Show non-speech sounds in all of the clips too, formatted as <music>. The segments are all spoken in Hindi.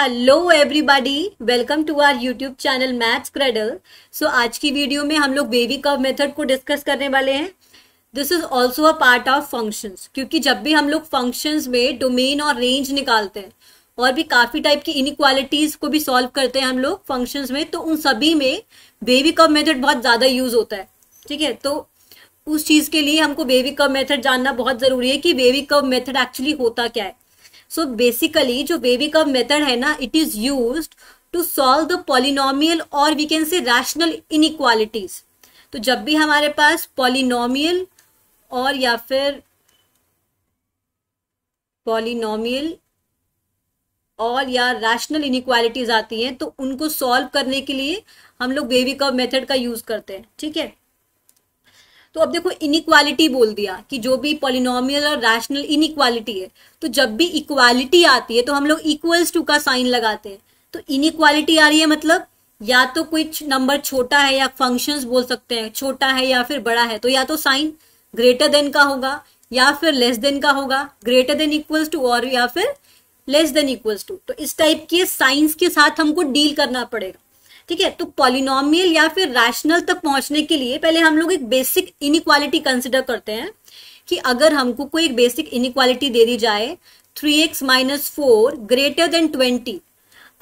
Hello everybody welcome to our YouTube channel maths cradle so आज की वीडियो में हम लोग बेबी कव मेथड को डिस्कस करने वाले हैं this is also a part of functions क्योंकि जब भी हम लोग फंक्शंस में डोमेन और रेंज निकालते हैं और भी काफी टाइप की इनक्वालिटीज को भी सॉल्व करते हैं हम लोग फंक्शन में तो उन सभी में बेबी कव मेथड बहुत ज्यादा यूज होता है ठीक है तो उस चीज के लिए हमको बेबी कव मेथड जानना बहुत जरूरी है कि बेबी कव मेथड एक्चुअली होता क्या है सो बेसिकली जो वेवी कर्व मेथड है ना it is use to solve the polynomial और we can say rational equalities तो जब भी हमारे पास पॉलिनोमियल और या फिर पॉलिनोमियल और या रैशनल इनइक्वालिटीज आती हैं तो उनको सॉल्व करने के लिए हम लोग बेबी कर्व मेथड का यूज करते हैं ठीक है तो अब देखो इनिक्वालिटी बोल दिया कि जो भी पोलिनोमियल और रैशनल इनिक्वालिटी है तो जब भी इक्वालिटी आती है तो हम लोग इक्वल्स टू का साइन लगाते हैं तो इनिक्वालिटी आ रही है मतलब या तो कोई नंबर छोटा है या फंक्शन बोल सकते हैं छोटा है या फिर बड़ा है तो या तो साइन ग्रेटर देन का होगा या फिर लेस देन का होगा ग्रेटर देन इक्वल्स टू और या फिर लेस देन इक्वल्स टू तो इस टाइप के साइंस के साथ हमको डील करना पड़ेगा ठीक है तो पॉलिनोमियल या फिर रैशनल तक पहुंचने के लिए पहले हम लोग एक बेसिक इनिक्वालिटी कंसिडर करते हैं कि अगर हमको कोई एक बेसिक इनिक्वालिटी दे दी जाए three x minus four greater than twenty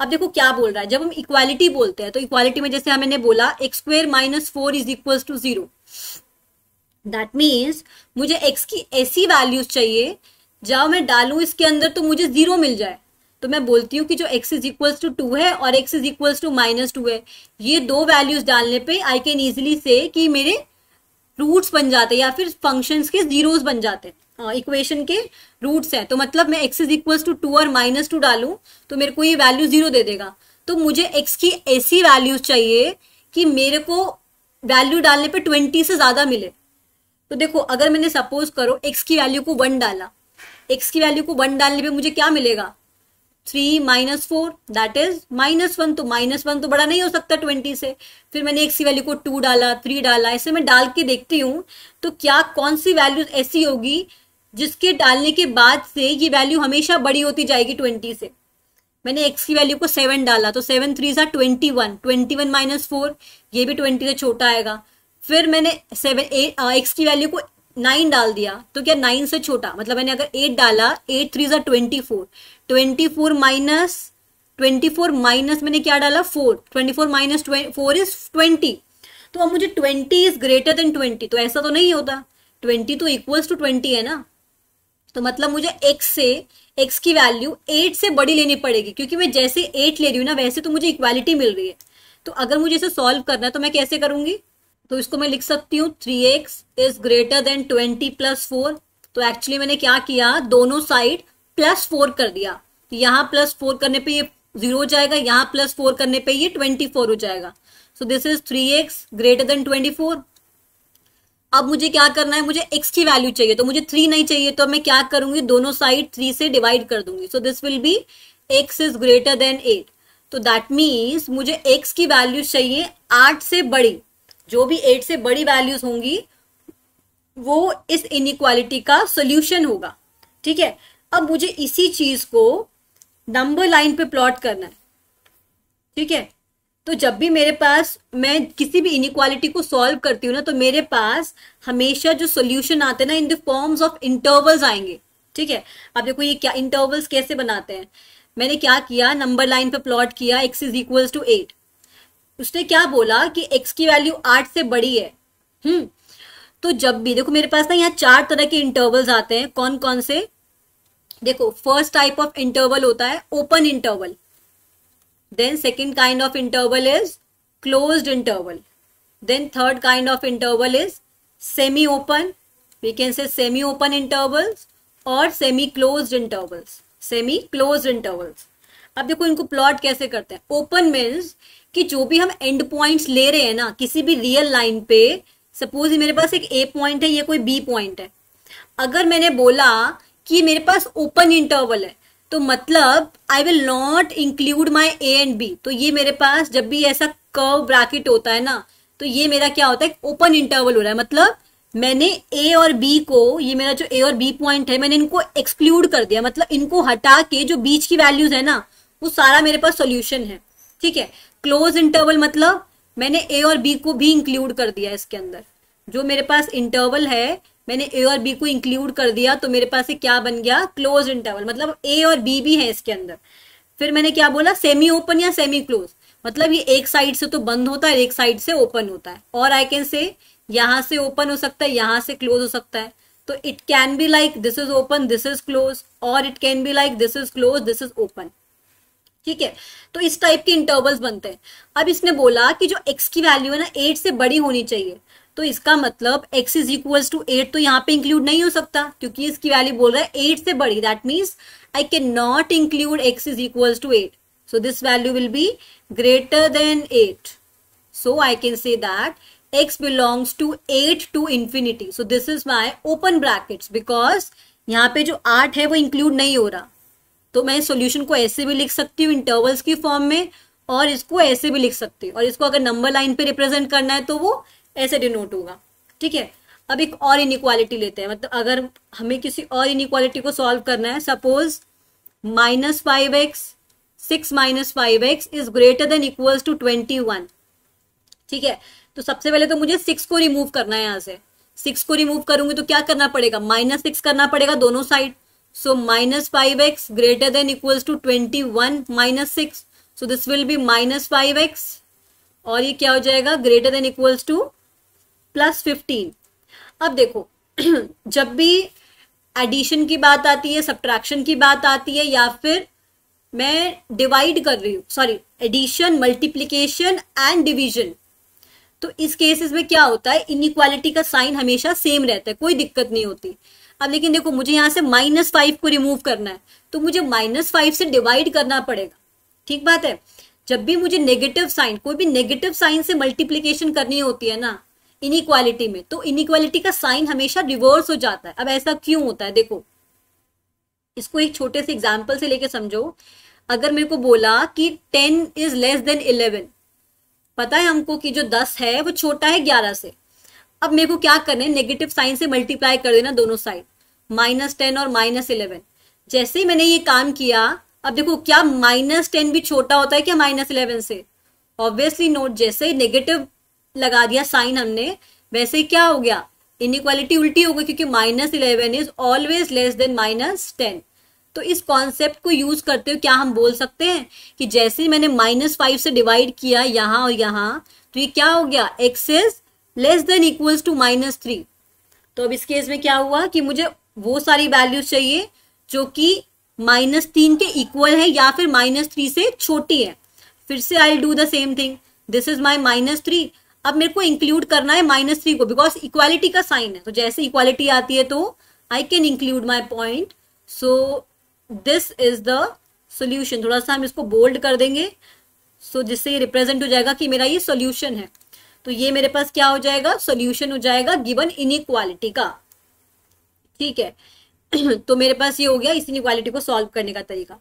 अब देखो क्या बोल रहा है जब हम इक्वालिटी बोलते हैं तो इक्वालिटी में जैसे हमने बोला x square minus four is equal to zero that means मुझे एक्स की ऐसी वैल्यूज चाहिए जब मैं डालू इसके अंदर तो मुझे जीरो मिल जाए तो मैं बोलती हूँ कि जो x is equals to two है और x is equals to minus two है ये दो वैल्यूज डालने पे आई कैन ईजिली से कि मेरे रूट्स बन जाते या फिर फंक्शंस के जीरोज बन जाते इक्वेशन के रूट्स हैं तो मतलब मैं x is equals to two और माइनस टू डालू तो मेरे को ये वैल्यू जीरो दे देगा तो मुझे x की ऐसी वैल्यूज चाहिए कि मेरे को वैल्यू डालने पे ट्वेंटी से ज्यादा मिले तो देखो अगर मैंने सपोज करो एक्स की वैल्यू को वन डाला एक्स की वैल्यू को वन डालने पे मुझे क्या मिलेगा three minus four that is minus one तो माइनस वन तो बड़ा नहीं हो सकता ट्वेंटी से फिर मैंने एक सी वैल्यू को टू डाला थ्री डाला ऐसे मैं डाल के देखती हूँ तो क्या कौन सी वैल्यू ऐसी होगी जिसके डालने के बाद से ये वैल्यू हमेशा बड़ी होती जाएगी ट्वेंटी से मैंने एक्स की वैल्यू को सेवन डाला तो सेवन थ्री सा twenty one twenty one minus four ये भी ट्वेंटी से छोटा आएगा फिर मैंने सेवन एक्स की वैल्यू को नाइन डाल दिया तो क्या नाइन से छोटा मतलब मैंने अगर एट डाला एट थ्री ज़ा twenty four twenty four minus twenty four minus मैंने क्या डाला four twenty four minus four is twenty तो अब मुझे twenty is greater than twenty तो ऐसा तो नहीं होता ट्वेंटी तो इक्वल्स टू ट्वेंटी है ना तो मतलब मुझे एक्स से एक्स की वैल्यू एट से बड़ी लेनी पड़ेगी क्योंकि मैं जैसे एट ले रही हूँ ना वैसे तो मुझे इक्वालिटी मिल रही है तो अगर मुझे इसे सॉल्व करना है तो मैं कैसे करूंगी तो इसको मैं लिख सकती हूँ three x is greater than twenty plus four तो एक्चुअली मैंने क्या किया दोनों साइड प्लस फोर कर दिया तो यहाँ प्लस फोर करने पे ये जीरो हो जाएगा यहाँ प्लस फोर करने पे ये ट्वेंटी फोर हो जाएगा so this is three x greater than twenty four अब मुझे क्या करना है मुझे एक्स की वैल्यू चाहिए तो मुझे थ्री नहीं चाहिए तो मैं क्या करूंगी दोनों साइड थ्री से डिवाइड कर दूंगी so this will be x is greater than eight तो दैट मीन्स मुझे एक्स की वैल्यू चाहिए आठ से बड़ी जो भी एट से बड़ी वैल्यूज होंगी वो इस इनक्वालिटी का सोल्यूशन होगा ठीक है अब मुझे इसी चीज को नंबर लाइन पे प्लॉट करना है ठीक है तो जब भी मेरे पास मैं किसी भी इनक्वालिटी को सॉल्व करती हूँ ना तो मेरे पास हमेशा जो सोल्यूशन आते हैं ना in the forms of intervals आएंगे ठीक है अब देखो ये क्या इंटरवल्स कैसे बनाते हैं मैंने क्या किया नंबर लाइन पे प्लॉट किया x is equals to eight उसने क्या बोला कि एक्स की वैल्यू आठ से बड़ी है हम्म तो जब भी देखो मेरे पास ना यहाँ चार तरह के इंटरवल्स आते हैं कौन कौन से देखो फर्स्ट टाइप ऑफ इंटरवल होता है open interval then second kind of interval is close interval then third kind of interval is semi open we can say semi open intervals और semi close intervals semi close intervals अब देखो इनको प्लॉट कैसे करते हैं ओपन मीन्स कि जो भी हम एंड पॉइंट्स ले रहे हैं ना किसी भी रियल लाइन पे सपोज मेरे पास एक ए पॉइंट है ये कोई बी पॉइंट है अगर मैंने बोला कि मेरे पास ओपन इंटरवल है तो मतलब I will not include my A and B तो ये मेरे पास जब भी ऐसा कर्व ब्राकेट होता है ना तो ये मेरा क्या होता है ओपन इंटरवल हो रहा है मतलब मैंने ए और बी को ये मेरा जो ए और बी पॉइंट है मैंने इनको एक्सक्लूड कर दिया मतलब इनको हटा के जो बीच की वैल्यूज है ना वो सारा मेरे पास सोल्यूशन है ठीक है क्लोज इंटरवल मतलब मैंने ए और बी को भी इंक्लूड कर दिया इसके अंदर जो मेरे पास इंटरवल है मैंने ए और बी को इंक्लूड कर दिया तो मेरे पास क्या बन गया क्लोज इंटरवल मतलब ए और बी भी है इसके अंदर फिर मैंने क्या बोला सेमी ओपन या सेमी क्लोज मतलब ये एक साइड से तो बंद होता है एक साइड से ओपन होता है और आई कैन से यहां से ओपन हो सकता है यहां से क्लोज हो सकता है तो it can be like this is open this is close और it can be like this is close this is open ठीक है तो इस टाइप के इंटरवल्स बनते हैं अब इसने बोला कि जो एक्स की वैल्यू है ना एट से बड़ी होनी चाहिए तो इसका मतलब x is equal to eight तो यहाँ पे इंक्लूड नहीं हो सकता क्योंकि इसकी वैल्यू बोल रहा है एट से बड़ी that means I can not include x is equal to eight so this value will be greater than eight so I can say that x belongs to eight to infinity so this is my open bracket because यहाँ पे जो आठ है वो इंक्लूड नहीं हो रहा तो मैं सॉल्यूशन को ऐसे भी लिख सकती हूँ इंटरवल्स की फॉर्म में और इसको ऐसे भी लिख सकती हूँ और इसको अगर नंबर लाइन पे रिप्रेजेंट करना है तो वो ऐसे डिनोट होगा ठीक है अब एक और इनिक्वालिटी लेते हैं मतलब अगर हमें किसी और इनक्वालिटी को सॉल्व करना है suppose minus five x six minus five x is greater than equals to twenty one ठीक है तो सबसे पहले तो मुझे सिक्स को रिमूव करना है यहाँ से सिक्स को रिमूव करूंगी तो क्या करना पड़ेगा माइनस सिक्स करना पड़ेगा दोनों side So minus 5x greater than equals to 21 minus 6. So this will be minus 5x. और ये क्या हो जाएगा greater than equals to plus fifteen अब देखो <clears throat> जब भी एडिशन की बात आती है सब्ट्रैक्शन की बात आती है या फिर मैं डिवाइड कर रही हूँ sorry addition multiplication and division तो इस केसेस में क्या होता है इनइक्वालिटी का साइन हमेशा सेम रहता है कोई दिक्कत नहीं होती अब लेकिन देखो मुझे यहां से माइनस फाइव को रिमूव करना है तो मुझे माइनस फाइव से डिवाइड करना पड़ेगा ठीक बात है जब भी मुझे नेगेटिव साइन कोई भी नेगेटिव साइन से मल्टीप्लीकेशन करनी होती है ना इनइक्वालिटी में तो इनइक्वालिटी का साइन हमेशा रिवर्स हो जाता है अब ऐसा क्यों होता है देखो इसको एक छोटे से एग्जाम्पल से लेके समझो अगर मेरे को बोला कि ten is less than eleven पता है हमको कि जो दस है वो छोटा है ग्यारह से अब मेरे को क्या करना है नेगेटिव साइन से मल्टीप्लाई कर देना दोनों साइड माइनस टेन और माइनस इलेवन जैसे ही मैंने ये काम किया अब देखो क्या माइनस टेन भी छोटा होता है क्या माइनस इलेवन से ऑब्वियसली नोट जैसे ही नेगेटिव लगा दिया साइन हमने वैसे ही क्या हो गया इनक्वालिटी उल्टी हो गई क्योंकि minus eleven is always less than minus ten तो इस कॉन्सेप्ट को यूज करते हुए क्या हम बोल सकते हैं कि जैसे मैंने माइनस फाइव से डिवाइड किया यहां और यहाँ तो ये क्या हो गया x is less than equals to minus three तो अब इस केस में क्या हुआ कि मुझे वो सारी वैल्यूज चाहिए जो कि माइनस तीन के इक्वल है या फिर माइनस थ्री से छोटी है फिर से I do the same thing this is my minus three अब मेरे को इंक्लूड करना है माइनस थ्री को बिकॉज इक्वालिटी का साइन है तो जैसे इक्वालिटी आती है तो I can include my point so this is the solution थोड़ा सा हम इसको बोल्ड कर देंगे सो so, जिससे ये रिप्रेजेंट हो जाएगा कि मेरा ये सोल्यूशन है तो ये मेरे पास क्या हो जाएगा सोल्यूशन हो जाएगा गिवन इन का ठीक है <clears throat> तो मेरे पास ये हो गया इस इन को सॉल्व करने का तरीका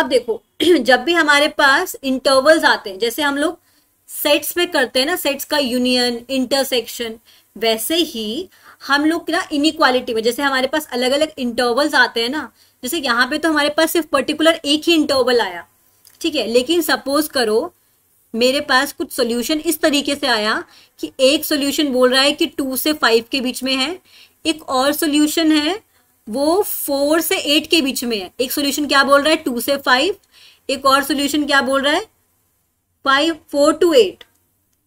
अब देखो <clears throat> जब भी हमारे पास इंटरवल्स आते हैं जैसे हम लोग सेट्स पे करते हैं ना सेट्स का यूनियन इंटरसेक्शन वैसे ही हम लोग ना इनइक्वालिटी में जैसे हमारे पास अलग अलग इंटरवल्स आते हैं ना जैसे यहाँ पे तो हमारे पास सिर्फ पर्टिकुलर एक ही इंटरवल आया ठीक है लेकिन सपोज करो मेरे पास कुछ सोल्यूशन इस तरीके से आया कि एक सोल्यूशन बोल रहा है कि टू से फाइव के बीच में है एक और सोल्यूशन है वो फोर से एट के बीच में है एक सोल्यूशन क्या बोल रहा है टू से फाइव एक और सोल्यूशन क्या बोल रहा है फाइव फोर टू एट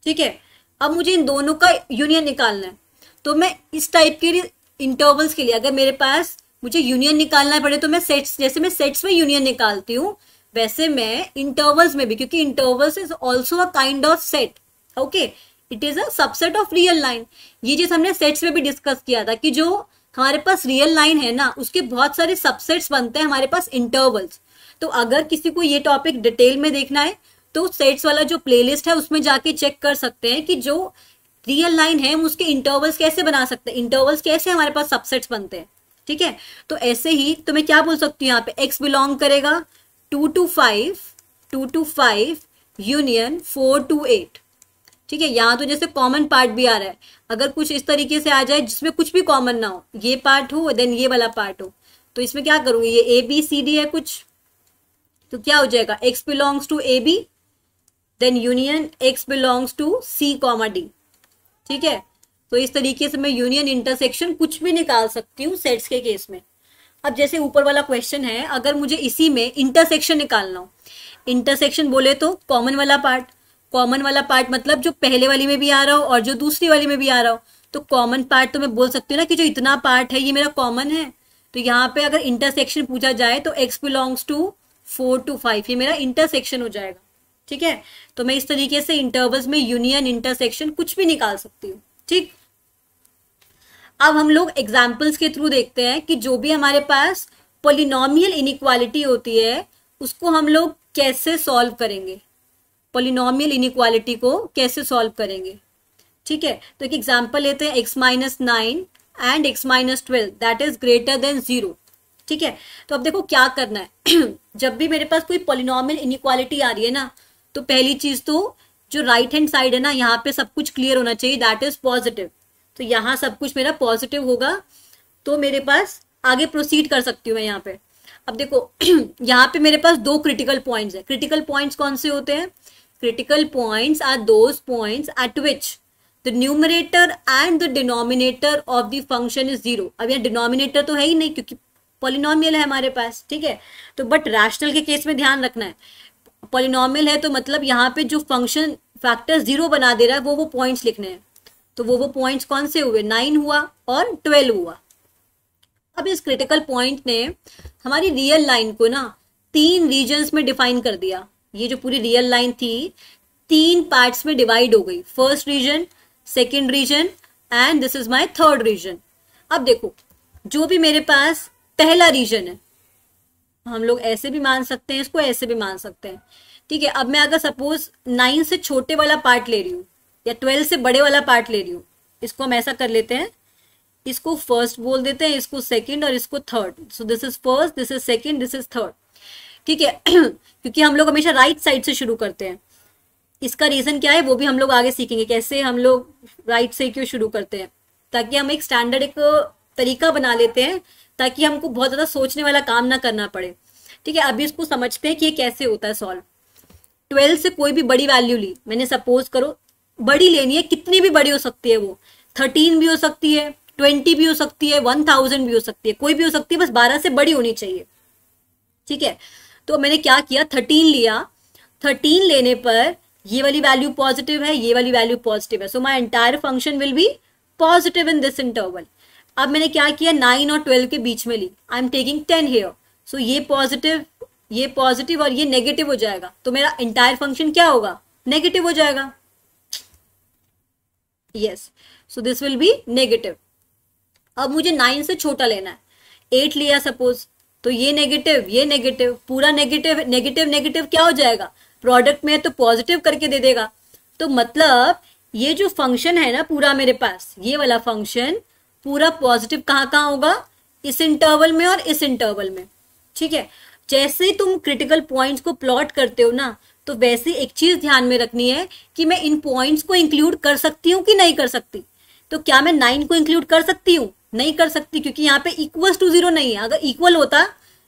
ठीक है अब मुझे इन दोनों का यूनियन निकालना है तो मैं इस टाइप के इंटरवल्स के लिए अगर मेरे पास मुझे यूनियन निकालना पड़े तो मैं सेट्स जैसे मैं सेट्स में यूनियन निकालती हूँ वैसे मैं इंटरवल्स में भी क्योंकि intervals is also a kind of set okay it is a subset of real line ये चीज हमने सेट्स में भी डिस्कस किया था कि जो हमारे पास रियल लाइन है ना उसके बहुत सारे सबसेट्स बनते हैं हमारे पास इंटरवल्स तो अगर किसी को ये टॉपिक डिटेल में देखना है तो सेट्स वाला जो प्लेलिस्ट है उसमें जाके चेक कर सकते हैं कि जो रियल लाइन है हम उसके इंटरवल्स कैसे बना सकते हैं इंटरवल्स कैसे हमारे पास सबसेट्स बनते हैं ठीक है तो ऐसे ही तो मैं क्या बोल सकती हूँ यहाँ पे एक्स बिलोंग करेगा two to five two to five union four to eight ठीक है यहां तो जैसे कॉमन पार्ट भी आ रहा है अगर कुछ इस तरीके से आ जाए जिसमें कुछ भी कॉमन ना हो ये पार्ट हो देन ये वाला पार्ट हो तो इसमें क्या करूंगी ये ए बी सी डी है कुछ तो क्या हो जाएगा x belongs to A B then union x belongs to C comma D ठीक है तो इस तरीके से मैं यूनियन इंटरसेक्शन कुछ भी निकाल सकती हूँ सेट्स के केस में अब जैसे ऊपर वाला क्वेश्चन है अगर मुझे इसी में इंटरसेक्शन निकालना हो इंटरसेक्शन बोले तो कॉमन वाला पार्ट कॉमन वाला पार्ट मतलब जो पहले वाली में भी आ रहा हो और जो दूसरी वाली में भी आ रहा हो तो कॉमन पार्ट तो मैं बोल सकती हूँ ना कि जो इतना पार्ट है ये मेरा कॉमन है तो यहाँ पे अगर इंटरसेक्शन पूछा जाए तो x belongs to four to five ये मेरा इंटरसेक्शन हो जाएगा ठीक है तो मैं इस तरीके से इंटरवल्स में यूनियन इंटरसेक्शन कुछ भी निकाल सकती हूँ ठीक अब हम लोग एग्जाम्पल्स के थ्रू देखते हैं कि जो भी हमारे पास पोलिनोमियल इनिक्वालिटी होती है उसको हम लोग कैसे सॉल्व करेंगे पोलिनोमियल इनिक्वालिटी को कैसे सॉल्व करेंगे ठीक है तो एक एग्जाम्पल लेते हैं x minus nine and x minus twelve that is greater than zero ठीक है तो अब देखो क्या करना है <clears throat> जब भी मेरे पास कोई पोलिनोमियल इनिक्वालिटी आ रही है ना तो पहली चीज तो जो राइट हैंड साइड है ना यहाँ पे सब कुछ क्लियर होना चाहिए दैट इज पॉजिटिव तो यहाँ सब कुछ मेरा पॉजिटिव होगा तो मेरे पास आगे प्रोसीड कर सकती हूँ मैं यहाँ पे अब देखो <clears throat> यहाँ पे मेरे पास दो क्रिटिकल पॉइंट्स है क्रिटिकल पॉइंट्स कौन से होते हैं critical points are those points at which the numerator and the denominator of the function is zero अब यहाँ डिनोमिनेटर तो है ही नहीं क्योंकि पॉलिनोमियल है हमारे पास ठीक है तो बट रैशनल के केस में ध्यान रखना है पॉलिनोमियल है तो मतलब यहाँ पे जो फंक्शन फैक्टर जीरो बना दे रहा है वो वो पॉइंट्स लिखने हैं तो वो वो पॉइंट्स कौन से हुए नाइन हुआ और ट्वेल्व हुआ अब इस क्रिटिकल पॉइंट ने हमारी रियल लाइन को ना तीन रीजन्स में डिफाइन कर दिया ये जो पूरी रियल लाइन थी तीन पार्ट्स में डिवाइड हो गई first region second region and this is my third region अब देखो जो भी मेरे पास पहला रीजन है हम लोग ऐसे भी मान सकते हैं इसको ऐसे भी मान सकते हैं ठीक है अब मैं अगर सपोज नाइन से छोटे वाला पार्ट ले रही हूँ या ट्वेल्व से बड़े वाला पार्ट ले रही हूँ इसको हम ऐसा कर लेते हैं इसको फर्स्ट बोल देते हैं इसको सेकंड और इसको third so this is first this is second this is third ठीक है <clears throat> क्योंकि हम लोग हमेशा राइट साइड से शुरू करते हैं इसका रीजन क्या है वो भी हम लोग आगे सीखेंगे कैसे हम लोग राइट से क्यों शुरू करते हैं ताकि हम एक स्टैंडर्ड एक तरीका बना लेते हैं ताकि हमको बहुत ज्यादा सोचने वाला काम ना करना पड़े ठीक है अभी इसको समझते हैं कि ये कैसे होता है सॉल्व ट्वेल्थ से कोई भी बड़ी वैल्यू ली मैंने सपोज करो बड़ी लेनी है कितनी भी बड़ी हो सकती है वो थर्टीन भी हो सकती है ट्वेंटी भी हो सकती है वन थाउजेंड भी हो सकती है कोई भी हो सकती है बस बारह से बड़ी होनी चाहिए ठीक है तो मैंने क्या किया थर्टीन लिया थर्टीन लेने पर ये वाली वैल्यू पॉजिटिव है ये वाली वैल्यू पॉजिटिव है so my entire function will be positive in this interval अब मैंने क्या किया नाइन और ट्वेल्व के बीच में ली I am taking ten here so ये पॉजिटिव ये पॉजिटिव और ये नेगेटिव हो जाएगा तो मेरा एंटायर फंक्शन क्या होगा नेगेटिव हो जाएगा yes so this will be negative अब मुझे नाइन से छोटा लेना है एट लिया सपोज तो ये नेगेटिव ये नेगेटिव पूरा नेगेटिव नेगेटिव नेगेटिव क्या हो जाएगा प्रोडक्ट में तो पॉजिटिव करके दे देगा तो मतलब ये जो फंक्शन है ना पूरा मेरे पास ये वाला फंक्शन पूरा पॉजिटिव कहाँ कहाँ होगा इस इंटरवल में और इस इंटरवल में ठीक है जैसे तुम क्रिटिकल पॉइंट्स को प्लॉट करते हो ना तो वैसे एक चीज ध्यान में रखनी है कि मैं इन पॉइंट्स को इंक्लूड कर सकती हूँ कि नहीं कर सकती तो क्या मैं नाइन को इंक्लूड कर सकती हूँ नहीं कर सकती क्योंकि यहाँ पे इक्वल टू जीरो नहीं है अगर इक्वल होता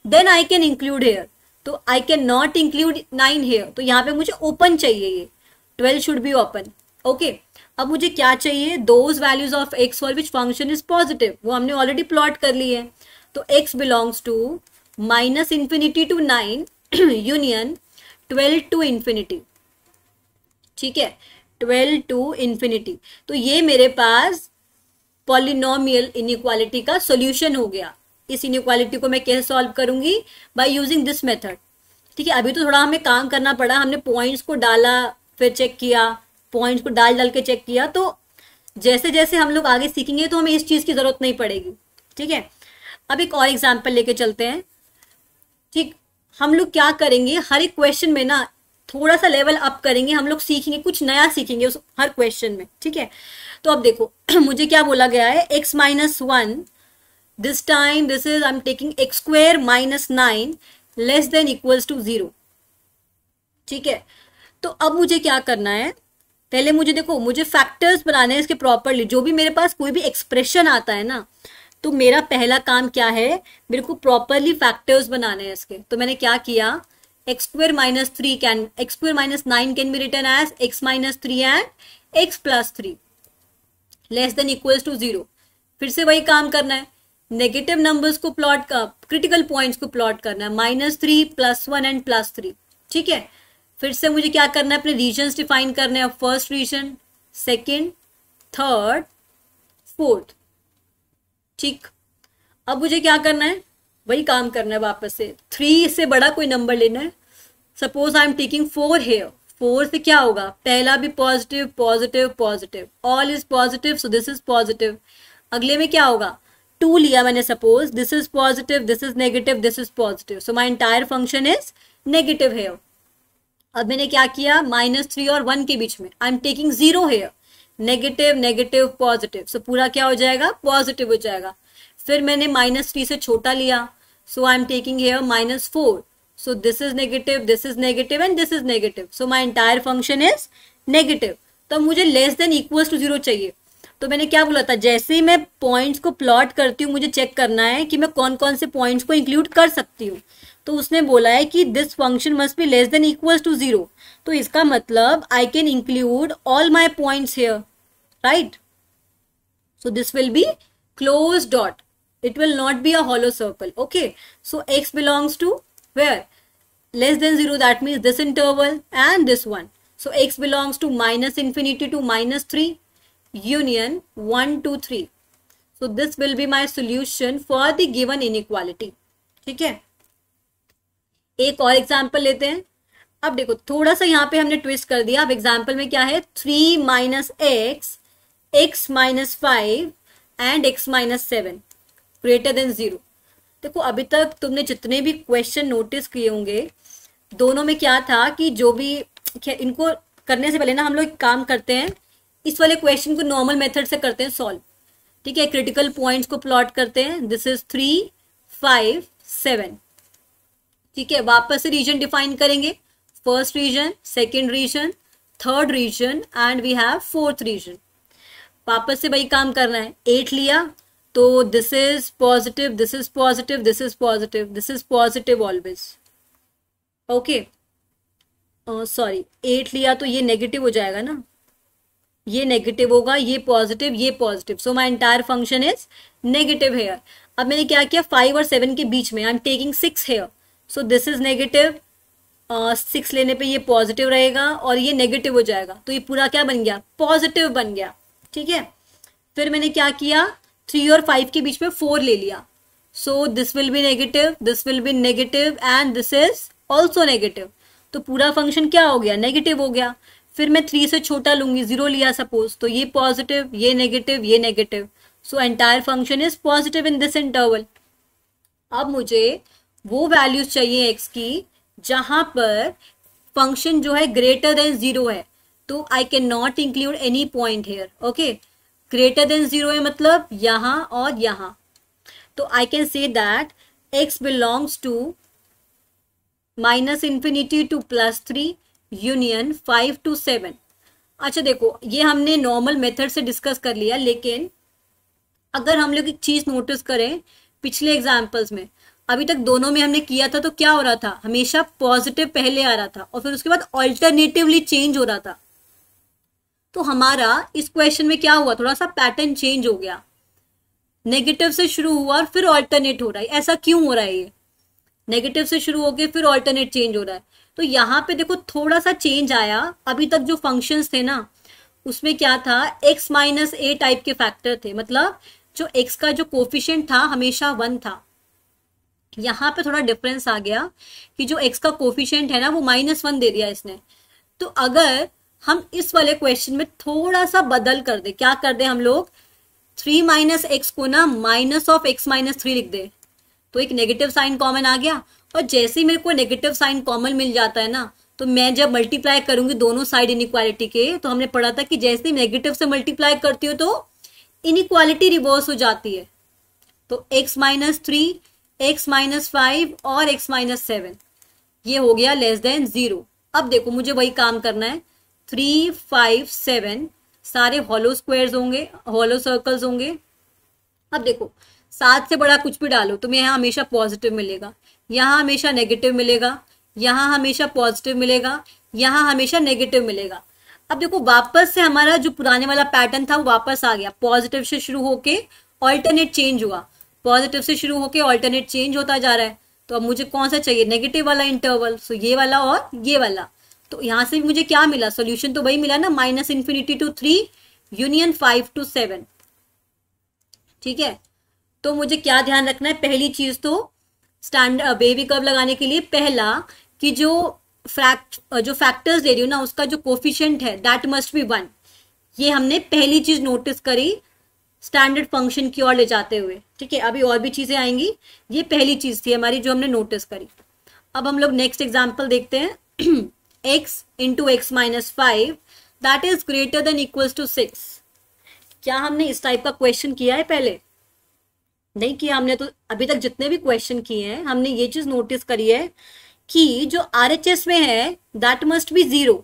then I can include here तो I can not include nine here तो यहाँ पे मुझे ओपन चाहिए ये twelve should be open okay अब मुझे क्या चाहिए those values of x for which function is positive वो हमने ऑलरेडी प्लॉट कर ली है तो x belongs to minus infinity to nine union twelve to infinity ठीक है ट्वेल्व टू इन्फिनिटी तो ये मेरे पास पॉलिनोमियल इनक्वालिटी का सोल्यूशन हो गया इस इनक्वालिटी को मैं कैसे सॉल्व करूंगी बाय यूजिंग दिस मेथड ठीक है अभी तो थोड़ा हमें काम करना पड़ा हमने पॉइंट्स को डाला फिर चेक किया पॉइंट्स को डाल डाल के चेक किया तो जैसे जैसे हम लोग आगे सीखेंगे तो हमें इस चीज़ की ज़रूरत नहीं पड़ेगी ठीक है अब एक और एग्जाम्पल लेके चलते हैं ठीक हम लोग क्या करेंगे हर एक क्वेश्चन में ना थोड़ा सा लेवल अप करेंगे हम लोग सीखेंगे कुछ नया सीखेंगे उस हर क्वेश्चन में ठीक है तो अब देखो <clears throat> मुझे क्या बोला गया है x minus one this time this is I am taking x square minus nine less than equals to zero ठीक है तो अब मुझे क्या करना है पहले मुझे देखो मुझे फैक्टर्स बनाने हैं इसके प्रॉपरली जो भी मेरे पास कोई भी एक्सप्रेशन आता है ना तो मेरा पहला काम क्या है मेरे को प्रॉपरली फैक्टर्स बनाने हैं इसके तो मैंने क्या किया x square minus three can x square minus nine can be written as x minus three and x plus three less than equals to zero फिर से वही काम करना है नेगेटिव नंबर्स को प्लॉट क्रिटिकल पॉइंट्स को प्लॉट करना है minus three plus one and plus three ठीक है फिर से मुझे क्या करना है अपने रीजन डिफाइन करने हैं first region second third fourth ठीक अब मुझे क्या करना है वही काम करना है वापस से थ्री से बड़ा कोई नंबर लेना है suppose I am taking four here four से क्या होगा पहला भी positive positive positive all is positive so this is positive अगले में क्या होगा टू लिया मैंने suppose this is positive this is negative this is positive so my entire function is negative here अब मैंने क्या किया माइनस थ्री और वन के बीच में I am taking zero here negative negative positive so पूरा क्या हो जाएगा पॉजिटिव हो जाएगा फिर मैंने माइनस थ्री से छोटा लिया so I am taking here minus four so this is negative this is negative and this is negative so my entire function is negative तो मुझे less than equals to zero चाहिए तो मैंने क्या बोला था जैसे ही मैं पॉइंट्स को प्लॉट करती हूँ मुझे चेक करना है कि मैं कौन कौन से पॉइंट्स को इंक्लूड कर सकती हूँ तो उसने बोला है कि this function must be less than equals to zero तो इसका मतलब I can include all my point here right so this will be close dot it will not be hollow circle okay so x belongs to where less than zero that mean this interval and this one so x belongs to minus infinity to minus three union one to three so this will be my solution for the given inequality ठीक है एक और एग्जाम्पल लेते हैं अब देखो थोड़ा सा यहाँ पे हमने ट्विस्ट कर दिया अब एग्जाम्पल में क्या है three minus x x minus five and x minus seven greater than zero देखो अभी तक तुमने जितने भी क्वेश्चन नोटिस किए होंगे दोनों में क्या था कि जो भी इनको करने से पहले ना हम लोग काम करते हैं इस वाले क्वेश्चन को नॉर्मल मेथड से करते हैं सॉल्व ठीक है क्रिटिकल पॉइंट्स को प्लॉट करते हैं this is three five seven ठीक है वापस से रीजन डिफाइन करेंगे first region second region third region and we have fourth region वापस से भाई काम करना है एट लिया तो this is positive this is positive this is positive this is positive always okay sorry eight लिया तो ये नेगेटिव हो जाएगा ना ये नेगेटिव होगा ये पॉजिटिव ये positive so my entire function is negative here अब मैंने क्या किया फाइव और सेवन के बीच में I am taking six here so this is negative six लेने पे ये पॉजिटिव रहेगा और ये नेगेटिव हो जाएगा तो ये पूरा क्या बन गया पॉजिटिव बन गया ठीक है फिर मैंने क्या किया थ्री और फाइव के बीच में फोर ले लिया so this will be negative this will be negative and this is also negative तो पूरा फंक्शन क्या हो गया नेगेटिव हो गया फिर मैं थ्री से छोटा लूंगी जीरो लिया सपोज तो ये पॉजिटिव ये नेगेटिव ये negative so entire function is positive in this interval अब मुझे वो वैल्यूज चाहिए एक्स की जहां पर फंक्शन जो है ग्रेटर देन जीरो है तो I can not include any point here okay greater than zero है मतलब यहां और यहां तो I can say that x belongs to minus infinity to plus three union five to seven अच्छा देखो ये हमने नॉर्मल मेथड से डिस्कस कर लिया लेकिन अगर हम लोग एक चीज नोटिस करें पिछले एग्जाम्पल्स में अभी तक दोनों में हमने किया था तो क्या हो रहा था हमेशा पॉजिटिव पहले आ रहा था और फिर उसके बाद ऑल्टरनेटिवली चेंज हो रहा था तो हमारा इस क्वेश्चन में क्या हुआ थोड़ा सा पैटर्न चेंज हो गया नेगेटिव से शुरू हुआ और फिर ऑल्टरनेट हो रहा है ऐसा क्यों हो रहा है ये नेगेटिव से शुरू हो गया फिर ऑल्टरनेट चेंज हो रहा है तो यहाँ पे देखो थोड़ा सा चेंज आया अभी तक जो फंक्शन थे ना उसमें क्या था एक्स माइनस ए टाइप के फैक्टर थे मतलब जो एक्स का जो कोफिशियंट था हमेशा वन था यहाँ पे थोड़ा डिफरेंस आ गया कि जो एक्स का कोफिशियंट है ना वो माइनस वन दे दिया इसने तो अगर हम इस वाले क्वेश्चन में थोड़ा सा बदल कर दे क्या कर दे हम लोग थ्री माइनस एक्स को ना minus of x minus three लिख दे तो एक नेगेटिव साइन कॉमन आ गया और जैसे ही मेरे को नेगेटिव साइन कॉमन मिल जाता है ना तो मैं जब मल्टीप्लाई करूंगी दोनों साइड इक्वालिटी के तो हमने पढ़ा था कि जैसे ही नेगेटिव से मल्टीप्लाई करती हो तो इनिक्वालिटी रिवर्स हो जाती है तो x minus three x minus five और एक्स माइनस सेवन ये हो गया लेस देन जीरो अब देखो मुझे वही काम करना है थ्री फाइव सेवन सारे हॉलो स्क्वायर्स होंगे हॉलो सर्कल्स होंगे अब देखो सात से बड़ा कुछ भी डालो तुम्हें यहाँ हमेशा पॉजिटिव मिलेगा यहाँ हमेशा नेगेटिव मिलेगा यहाँ हमेशा पॉजिटिव मिलेगा यहाँ हमेशा नेगेटिव मिलेगा अब देखो वापस से हमारा जो पुराने वाला पैटर्न था वो वापस आ गया पॉजिटिव से शुरू होके ऑल्टरनेट चेंज हुआ पॉजिटिव से शुरू होकर ऑल्टरनेट चेंज होता जा रहा है तो अब मुझे कौन सा चाहिए नेगेटिव वाला इंटरवल सो ये वाला और ये वाला तो यहाँ से मुझे क्या मिला सोल्यूशन तो वही मिला ना minus infinity to three union five to seven ठीक है तो मुझे क्या ध्यान रखना है पहली चीज तो स्टैंड बेबी कब लगाने के लिए पहला कि जो फैक्ट जो फैक्टर्स दे रही हूँ ना उसका जो कोफिशेंट है दैट मस्ट बी वन ये हमने पहली चीज नोटिस करी स्टैंडर्ड फंक्शन की ओर ले जाते हुए ठीक है अभी और भी चीज़ें आएंगी ये पहली चीज़ थी हमारी जो हमने नोटिस करी अब हम लोग नेक्स्ट एग्जाम्पल देखते हैं x into x minus five that is greater than equal to six क्या हमने इस टाइप का क्वेश्चन किया है पहले नहीं किया हमने तो अभी तक जितने भी क्वेश्चन किए हैं हमने ये चीज़ नोटिस करी है कि जो आर में है दैट मस्ट बी जीरो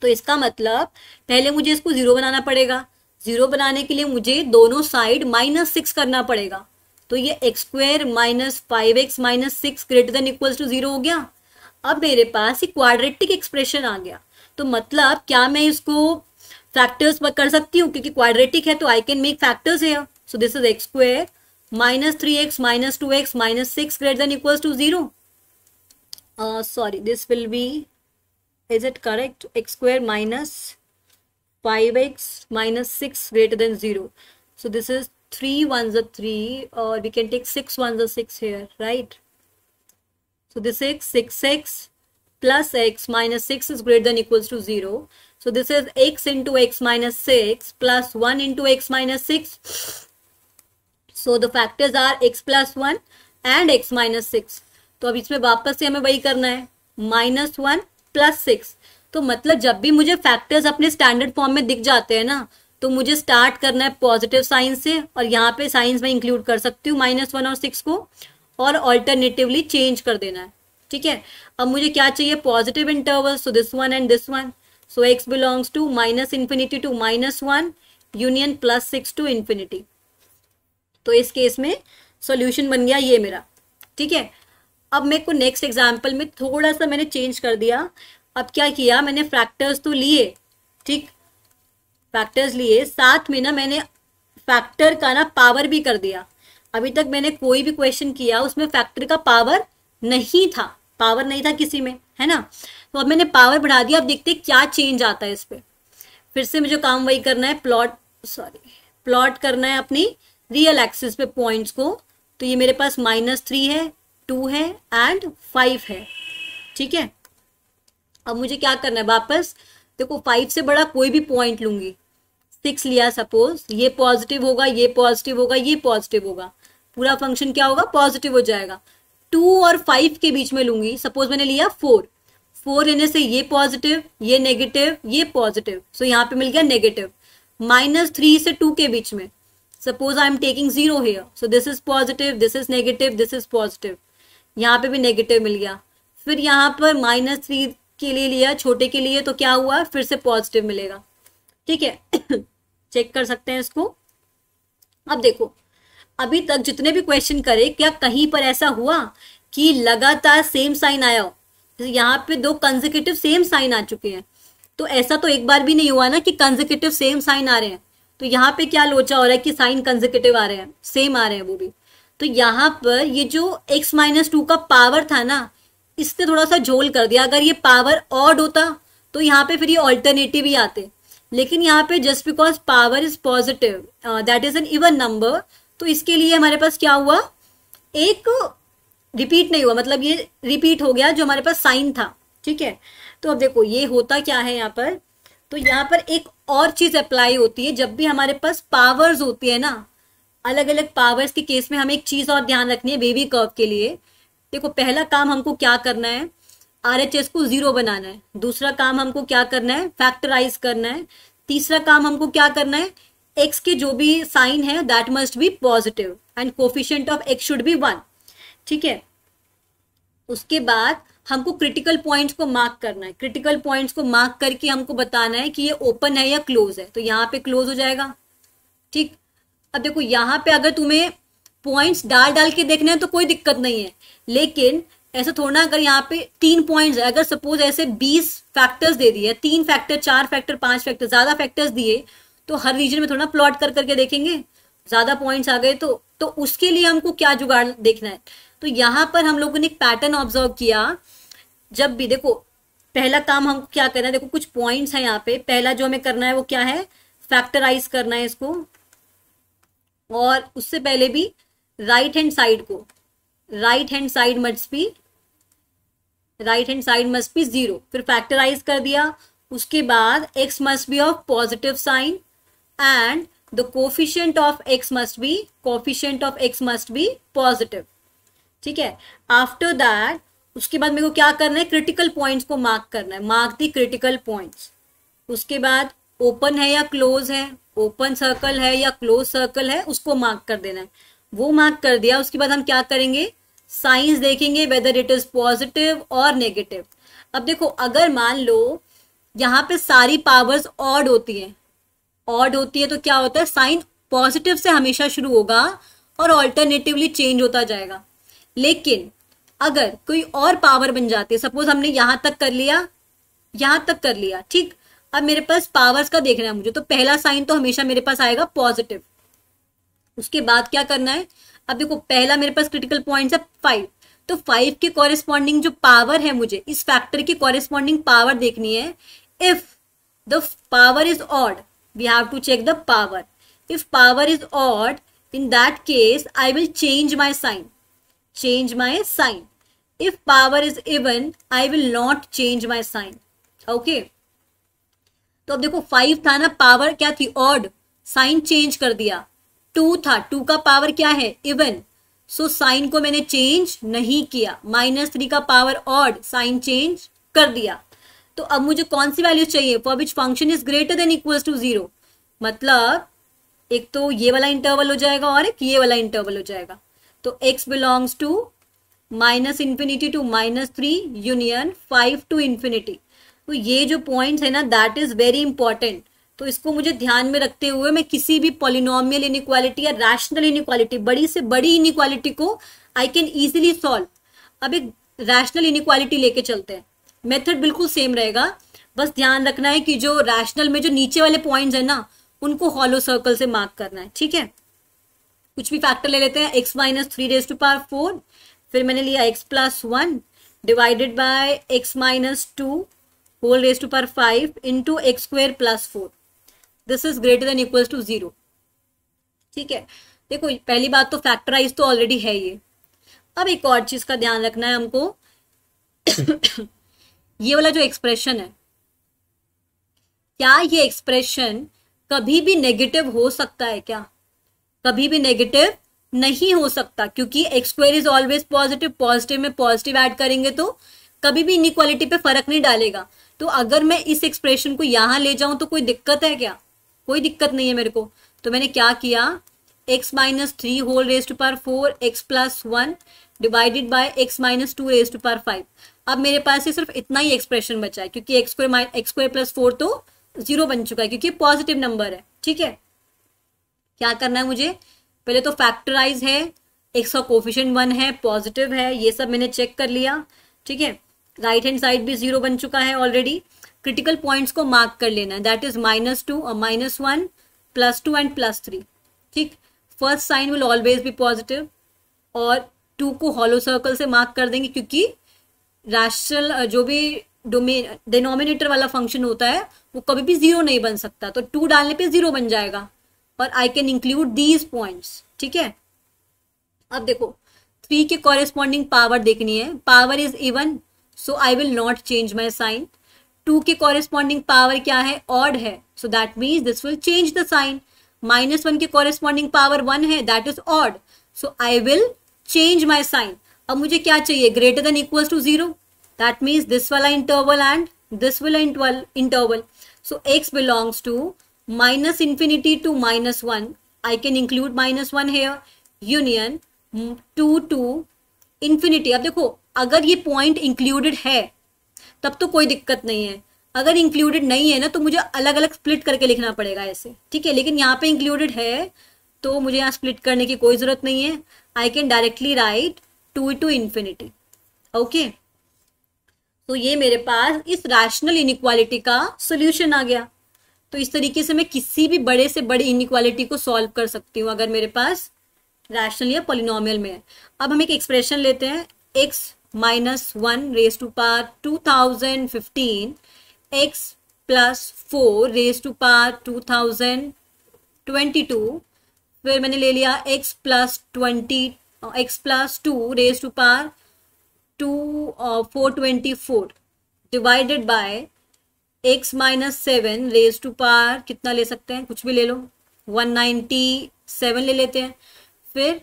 तो इसका मतलब पहले मुझे इसको जीरो बनाना पड़ेगा जीरो बनाने के लिए मुझे दोनों साइड माइनस सिक्स करना पड़ेगा तो ये x square minus five x minus six greater than equal to zero हो गया अब मेरे पास एक क्वाड्रेटिक एक्सप्रेशन आ गया तो मतलब क्या मैं इसको फैक्टर्स कर सकती हूँ क्योंकि क्वाड्रेटिक है तो आई कैन मेक फैक्टर्स है so this is x square minus three x minus two x minus six greater than equal to zero sorry this will be is it correct x square minus 5 x minus 6 greater than 0. So this is 3 ones are 3 or we can take 6 ones are 6 here, right? So this is 6x plus x minus 6 is greater than equals to 0. So this is x into x minus 6 plus 1 into x minus 6. So the factors are x plus and x minus six. So now अब इसमें वापस से हमें वही करना तो मतलब जब भी मुझे फैक्टर्स अपने स्टैंडर्ड फॉर्म में दिख जाते हैं ना तो मुझे स्टार्ट करना है पॉजिटिव साइंस से और यहाँ पे साइंस में इंक्लूड कर सकती हूँ माइनस वन और सिक्स को और ऑल्टरनेटिवली चेंज कर देना है ठीक है अब मुझे क्या चाहिए positive interval so this one and this one so x belongs to minus infinity to minus one union plus six to infinity तो इस केस में सोल्यूशन बन गया ये मेरा ठीक है अब मेरे को नेक्स्ट एग्जाम्पल में थोड़ा सा मैंने चेंज कर दिया अब क्या किया मैंने फैक्टर्स तो लिए ठीक फैक्टर्स लिए साथ में ना मैंने फैक्टर का ना पावर भी कर दिया अभी तक मैंने कोई भी क्वेश्चन किया उसमें फैक्टर का पावर नहीं था पावर नहीं था किसी में है ना तो अब मैंने पावर बढ़ा दिया अब देखते क्या चेंज आता है इस पर फिर से मुझे काम वही करना है प्लॉट सॉरी प्लॉट करना है अपनी रियल एक्सिस पे पॉइंट्स को तो ये मेरे पास माइनस थ्री है टू है एंड फाइव है ठीक है अब मुझे क्या करना है वापस देखो फाइव से बड़ा कोई भी पॉइंट लूंगी सिक्स लिया सपोज ये पॉजिटिव होगा ये पॉजिटिव होगा ये पॉजिटिव होगा पूरा फंक्शन क्या होगा पॉजिटिव हो जाएगा टू और फाइव के बीच में लूंगी सपोज मैंने लिया फोर फोर लेने से ये पॉजिटिव ये नेगेटिव ये पॉजिटिव सो so, यहाँ पे मिल गया नेगेटिव माइनस थ्री से टू के बीच में suppose I am taking zero here so this is positive this is negative this is positive यहाँ पे भी नेगेटिव मिल गया फिर यहाँ पर माइनस थ्री के लिए लिया छोटे के लिए तो क्या हुआ फिर से पॉजिटिव मिलेगा ठीक है चेक <coughs> कर सकते हैं इसको अब देखो अभी तक जितने भी क्वेश्चन करे क्या कहीं पर ऐसा हुआ कि लगातार सेम साइन आया हो यहाँ पे दो कंजिकेटिव सेम साइन आ चुके हैं तो ऐसा तो एक बार भी नहीं हुआ ना कि कंजिकेटिव सेम साइन आ रहे हैं तो यहाँ पे क्या लोचा हो रहा है कि साइन कंजिकेटिव आ रहे हैं सेम आ रहे हैं वो भी तो यहाँ पर ये जो x माइनस टू का पावर था ना इसने थोड़ा सा झोल कर दिया अगर ये पावर ऑड होता तो यहाँ पे फिर ये ऑल्टरनेटिव ही आते लेकिन यहाँ पे just because power is positive that is an even number तो इसके लिए हमारे पास क्या हुआ एक रिपीट नहीं हुआ मतलब ये रिपीट हो गया जो हमारे पास साइन था ठीक है तो अब देखो ये होता क्या है यहाँ पर तो यहाँ पर एक और चीज अप्लाई होती है जब भी हमारे पास पावर्स होती है ना अलग अलग पावर्स के केस में हमें एक चीज और ध्यान रखनी है बेबी कर्व के लिए देखो पहला काम हमको क्या करना है आरएचएस को जीरो बनाना है दूसरा काम हमको क्या करना है फैक्टराइज करना है तीसरा काम हमको क्या करना है एक्स के जो भी साइन है that must be positive and coefficient of x should be one ठीक है उसके बाद हमको क्रिटिकल पॉइंट्स को मार्क करना है क्रिटिकल पॉइंट्स को मार्क करके हमको बताना है कि ये ओपन है या क्लोज है तो यहाँ पे क्लोज हो जाएगा ठीक अब देखो यहाँ पे अगर तुम्हें पॉइंट्स डाल डाल के देखने हैं तो कोई दिक्कत नहीं है लेकिन ऐसा थोड़ा अगर यहाँ पे तीन पॉइंट्स है अगर सपोज ऐसे बीस फैक्टर्स दे दिए तीन फैक्टर चार फैक्टर पांच फैक्टर ज्यादा फैक्टर्स दिए तो हर रीजन में थोड़ा प्लॉट कर करके देखेंगे ज्यादा पॉइंट्स आ गए तो तो उसके लिए हमको क्या जुगाड़ देखना है तो यहाँ पर हम लोगों ने एक पैटर्न ऑब्जर्व किया जब भी देखो पहला काम हमको क्या करना है देखो कुछ पॉइंट्स हैं यहाँ पे पहला जो हमें करना है वो क्या है फैक्टराइज करना है इसको और उससे पहले भी राइट हैंड साइड को right hand side must be right hand side must be zero फिर फैक्टराइज कर दिया उसके बाद x must be of positive sign and the coefficient of x must be coefficient of x must be positive ठीक है आफ्टर दैट उसके बाद मेरे को क्या करना है क्रिटिकल पॉइंट्स को मार्क करना है मार्क दी क्रिटिकल पॉइंट्स उसके बाद ओपन है या क्लोज है ओपन सर्कल है या क्लोज सर्कल है उसको मार्क कर देना है वो मार्क कर दिया उसके बाद हम क्या करेंगे साइंस देखेंगे वेदर इट इज पॉजिटिव और नेगेटिव अब देखो अगर मान लो यहाँ पे सारी पावर्स ऑड होती हैं ऑड होती है तो क्या होता है साइन पॉजिटिव से हमेशा शुरू होगा और ऑल्टरनेटिवली चेंज होता जाएगा लेकिन अगर कोई और पावर बन जाती है सपोज हमने यहाँ तक कर लिया यहां तक कर लिया ठीक अब मेरे पास पावर्स का देखना है मुझे तो पहला साइन तो हमेशा मेरे पास आएगा पॉजिटिव उसके बाद क्या करना है अब देखो पहला मेरे पास क्रिटिकल पॉइंट है फाइव तो फाइव के कॉरेस्पॉन्डिंग जो पावर है मुझे इस फैक्टर की कॉरेस्पॉन्डिंग पावर देखनी है if the power is odd we have to check the power if power is odd in that case I will change my sign change my sign if power is even I will not change my sign okay तो अब देखो फाइव था ना पावर क्या थी ऑड साइन चेंज कर दिया टू था टू का पावर क्या है इवन सो so, साइन को मैंने चेंज नहीं किया माइनस थ्री का पावर ऑड साइन चेंज कर दिया तो अब मुझे कौन सी वैल्यू चाहिए for which function is greater than equals to zero मतलब एक तो ये वाला इंटरवल हो जाएगा और एक ये वाला इंटरवल हो जाएगा तो x belongs to minus infinity to minus three union five to infinity तो ये जो पॉइंट है ना दैट इज वेरी इंपॉर्टेंट तो इसको मुझे ध्यान में रखते हुए मैं किसी भी पॉलिनोमियल इनिक्वालिटी या रैशनल इनिक्वालिटी बड़ी से बड़ी इनक्वालिटी को आई कैन ईजिली सॉल्व अब एक रैशनल इनक्वालिटी लेके चलते हैं मेथड बिल्कुल सेम रहेगा बस ध्यान रखना है कि जो रैशनल में जो नीचे वाले पॉइंट्स है ना उनको हॉलो सर्कल से मार्क करना है ठीक है कुछ भी फैक्टर ले लेते हैं x minus three raise to power four फिर मैंने लिया x plus one divided by x minus two whole raise to power five into x square plus four this is greater than equal to zero ठीक है देखो पहली बात तो फैक्टराइज तो ऑलरेडी है ये अब एक और चीज का ध्यान रखना है हमको <coughs> ये वाला जो एक्सप्रेशन है क्या ये एक्सप्रेशन कभी भी नेगेटिव हो सकता है क्या कभी भी नेगेटिव नहीं हो सकता क्योंकि x is always positive positive में पॉजिटिव ऐड करेंगे तो कभी भी इनिक्वालिटी पे फर्क नहीं डालेगा तो अगर मैं इस एक्सप्रेशन को यहां ले जाऊं तो कोई दिक्कत है क्या कोई दिक्कत नहीं है मेरे को तो मैंने क्या किया x minus three whole raise to power four x plus one divided by x minus two raise to power five अब मेरे पास ये सिर्फ इतना ही एक्सप्रेशन बचा है क्योंकि x square x square plus four तो जीरो बन चुका है क्योंकि पॉजिटिव नंबर है ठीक है क्या करना है मुझे पहले तो फैक्टराइज है एक्स का कोफिशियंट वन है पॉजिटिव है ये सब मैंने चेक कर लिया ठीक है राइट हैंड साइड भी जीरो बन चुका है ऑलरेडी क्रिटिकल पॉइंट्स को मार्क कर लेना है दैट इज माइनस टू और minus one plus two and plus three ठीक first sign will always be positive और टू को हॉलो सर्कल से मार्क कर देंगे क्योंकि रैशनल uh, जो भी डोमेन डिनोमिनेटर वाला फंक्शन होता है वो कभी भी जीरो नहीं बन सकता तो टू डालने पे जीरो बन जाएगा और I can include these points ठीक है अब देखो थ्री के कॉरेस्पॉन्डिंग पावर देखनी है power is even so I will not change my sign two के कॉरेस्पॉन्डिंग पावर क्या है ऑड है so that means this will change the sign minus one के कॉरेस्पॉन्डिंग पावर वन है that is odd so I will change my sign अब मुझे क्या चाहिए greater than equal to zero that means this वाला इंटरवल एंड दिस वाला interval interval so x belongs to minus infinity to minus one I can include minus one here union two to infinity अब देखो अगर ये पॉइंट इंक्लूडेड है तब तो कोई दिक्कत नहीं है अगर इंक्लूडेड नहीं है ना तो मुझे अलग अलग स्प्लिट करके लिखना पड़ेगा ऐसे ठीक है लेकिन यहाँ पे इंक्लूडेड है तो मुझे यहाँ स्प्लिट करने की कोई ज़रूरत नहीं है I can directly write two to infinity okay तो ये मेरे पास इस रैशनल इनक्वालिटी का सोल्यूशन आ गया तो इस तरीके से मैं किसी भी बड़े से बड़ी इनक्वालिटी को सॉल्व कर सकती हूँ अगर मेरे पास रैशनल या पोलिनोमियल में है अब हम एक एक्सप्रेशन लेते हैं x minus one raise to power two thousand fifteen x plus four raise to power two thousand twenty two फिर मैंने ले लिया x plus twenty x plus two raise to power two four twenty four divided by x minus seven raise to power कितना ले सकते हैं कुछ भी ले लो वन नाइन्टी सेवन ले लेते हैं फिर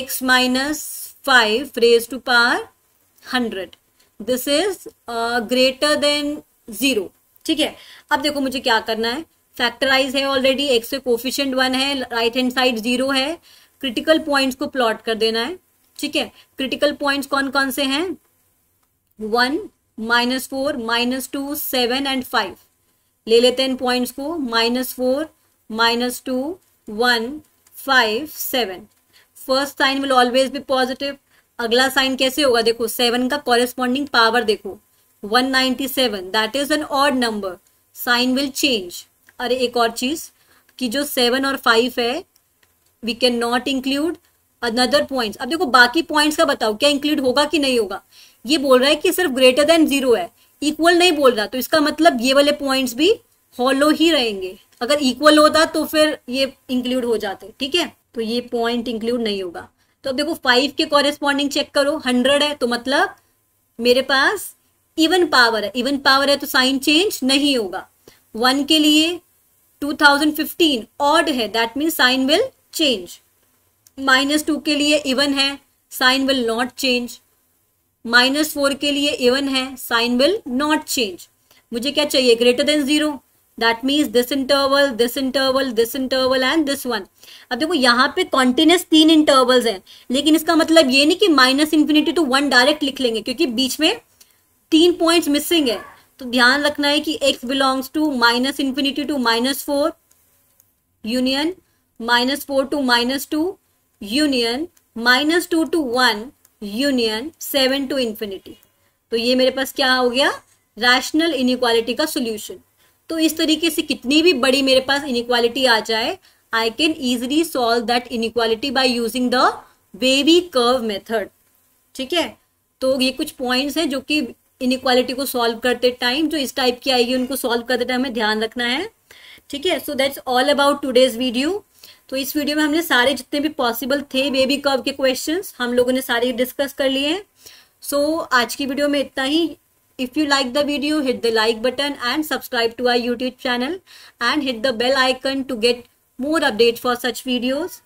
x minus five raise to power hundred this is greater than zero ठीक है अब देखो मुझे क्या करना है फैक्टराइज है ऑलरेडी एक्स पे कोफिशियंट वन है राइट हैंड साइड जीरो है क्रिटिकल पॉइंट्स को प्लॉट कर देना है ठीक है क्रिटिकल पॉइंट्स कौन कौन से हैं one minus four minus two seven and five ले लेते हैं पॉइंट्स को minus four minus two one five seven first sign will always be positive अगला साइन कैसे होगा देखो सेवन का कॉरेस्पॉन्डिंग पावर देखो 197 that is an odd number sign will change अरे एक और चीज कि जो सेवन और फाइव है we can not include another points अब देखो बाकी पॉइंट्स का बताओ क्या इंक्लूड होगा कि नहीं होगा ये बोल रहा है कि सिर्फ ग्रेटर देन जीरो है इक्वल नहीं बोल रहा तो इसका मतलब ये वाले पॉइंट्स भी हॉलो ही रहेंगे अगर इक्वल होता तो फिर ये इंक्लूड हो जाते ठीक है तो ये पॉइंट इंक्लूड नहीं होगा तो अब देखो फाइव के कॉरेस्पॉन्डिंग चेक करो हंड्रेड है तो मतलब मेरे पास इवन पावर है इवन पावर है तो साइन चेंज नहीं होगा वन के लिए टू थाउजेंड फिफ्टीन ऑड है that mean sign will change minus two के लिए इवन है sign will not change minus four के लिए इवन है साइन विल नॉट चेंज मुझे क्या चाहिए greater than zero that means this interval this interval this interval and this one अब देखो यहाँ पे कॉन्टिन्यूस तीन इंटरवल्स हैं लेकिन इसका मतलब ये नहीं कि minus infinity to one direct लिख लेंगे क्योंकि बीच में तीन पॉइंट्स मिसिंग है तो ध्यान रखना है कि x belongs to minus infinity to minus four union minus four to minus two union minus two to one union seven to infinity तो ये मेरे पास क्या हो गया रैशनल इनक्वालिटी का सोल्यूशन तो इस तरीके से कितनी भी बड़ी मेरे पास इनक्वालिटी आ जाए I can easily solve that inequality by using the wavy curve method ठीक है तो ये कुछ पॉइंट्स हैं जो कि इनक्वालिटी को सॉल्व करते टाइम जो इस टाइप की आएगी उनको सॉल्व करते टाइम हमें ध्यान रखना है ठीक है so that's all about today's video तो इस वीडियो में हमने सारे जितने भी पॉसिबल थे बेबी कर्व के क्वेश्चंस हम लोगों ने सारे डिस्कस कर लिए हैं सो so, आज की वीडियो में इतना ही If you like the video, hit the like button and subscribe to our YouTube channel and hit the bell icon to get more updates for such videos.